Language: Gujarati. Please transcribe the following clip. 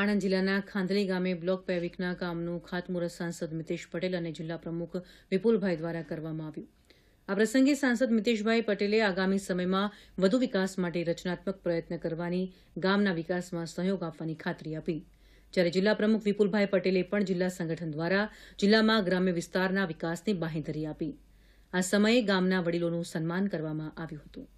આણંદ જિલ્લાના ખાંદલી ગામે બ્લોક પેવિકના કામનું ખાતમુહૂર્ત સાંસદ મિતેશ પટેલ અને જિલ્લા પ્રમુખ વિપુલભાઈ દ્વારા કરવામાં આવ્યું આ પ્રસંગે સાંસદ મિતેશભાઈ પટેલે આગામી સમયમાં વધુ વિકાસ માટે રચનાત્મક પ્રયત્ન કરવાની ગામના વિકાસમાં સહયોગ આપવાની ખાતરી આપી જ્યારે જિલ્લા પ્રમુખ વિપુલભાઈ પટેલે પણ જિલ્લા સંગઠન દ્વારા જિલ્લામાં ગ્રામ્ય વિસ્તારના વિકાસની બાંહેધરી આપી આ સમયે ગામના વડીલોનું સન્માન કરવામાં આવ્યું હતું